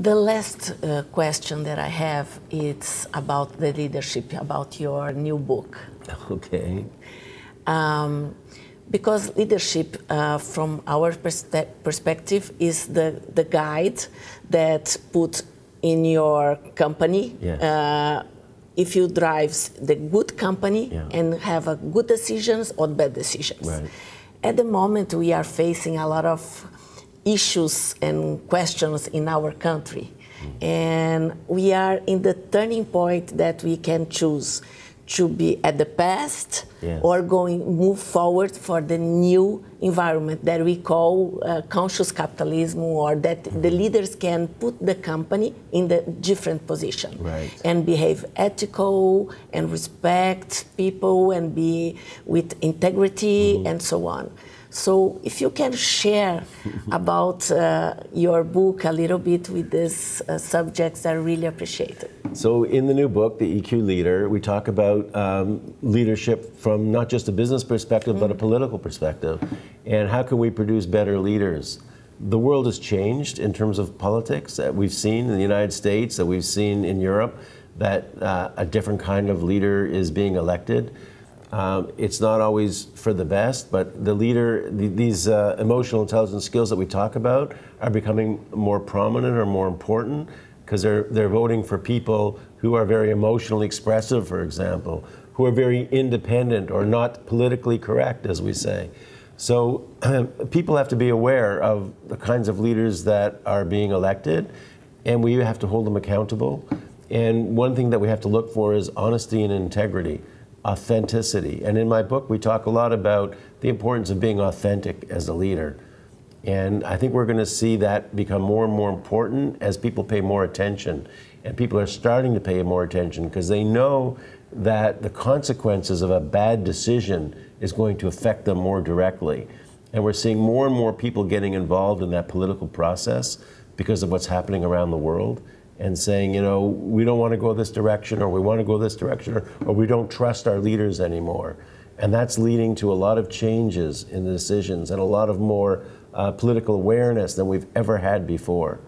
The last uh, question that I have is about the leadership, about your new book. Okay. Um, because leadership, uh, from our perspective, is the, the guide that put in your company. Yes. Uh, if you drives the good company yeah. and have a good decisions or bad decisions. Right. At the moment, we are facing a lot of issues and questions in our country. And we are in the turning point that we can choose to be at the past yes. or going move forward for the new environment that we call uh, conscious capitalism or that the leaders can put the company in the different position right. and behave ethical and respect people and be with integrity mm -hmm. and so on so if you can share about uh, your book a little bit with these uh, subjects, I really appreciate it. So in the new book, The EQ Leader, we talk about um, leadership from not just a business perspective, mm -hmm. but a mm-hmm. political perspective. And how can we produce better leaders? The world has changed in terms of politics that we've seen in the United States, that we've seen in Europe, that uh, a different kind of leader is being elected. Um, it's not always for the best, but the leader, the, these uh, emotional intelligence skills that we talk about are becoming more prominent or more important because they're, they're voting for people who are very emotionally expressive, for example, who are very independent or not politically correct, as we say. So people have to be aware of the kinds of leaders that are being elected, and we have to hold them accountable. And one thing that we have to look for is honesty and integrity authenticity. And in my book, we talk a lot about the importance of being authentic as a leader. And I think we're going to see that become more and more important as people pay more attention. And people are starting to pay more attention because they know that the consequences of a bad decision is going to affect them more directly. And we're seeing more and more people getting involved in that political process because of what's happening around the world and saying, you know, we don't want to go this direction or we want to go this direction or, or we don't trust our leaders anymore. And that's leading to a lot of changes in the decisions and a lot of more uh, political awareness than we've ever had before.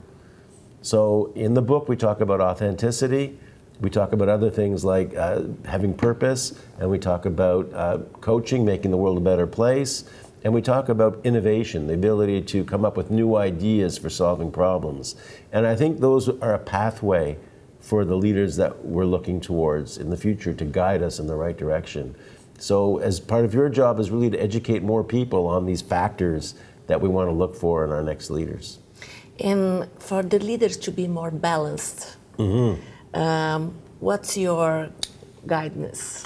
So in the book, we talk about authenticity. We talk about other things like uh, having purpose, and we talk about uh, coaching, making the world a better place. And we talk about innovation, the ability to come up with new ideas for solving problems. And I think those are a pathway for the leaders that we're looking towards in the future to guide us in the right direction. So, as part of your job, is really to educate more people on these factors that we want to look for in our next leaders. And for the leaders to be more balanced, mm -hmm. um, what's your guidance?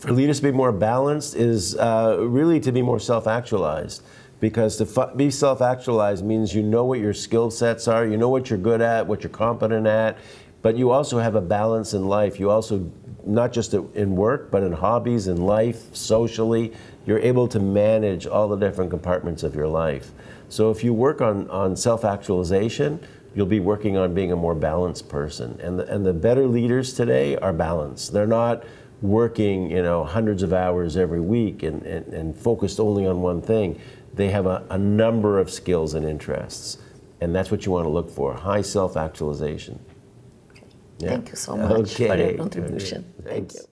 for leaders to be more balanced is uh, really to be more self-actualized because to be self-actualized means you know what your skill sets are, you know what you're good at, what you're competent at, but you also have a balance in life. You also not just in work, but in hobbies, in life, socially, you're able to manage all the different compartments of your life. So if you work on, on self-actualization, you'll be working on being a more balanced person. And the, and the better leaders today are balanced. They're not working you know hundreds of hours every week and, and, and focused only on one thing they have a, a, number of skills and interests and that's what you want to look for high self-actualization okay. yeah. thank you so much okay. for your contribution thank you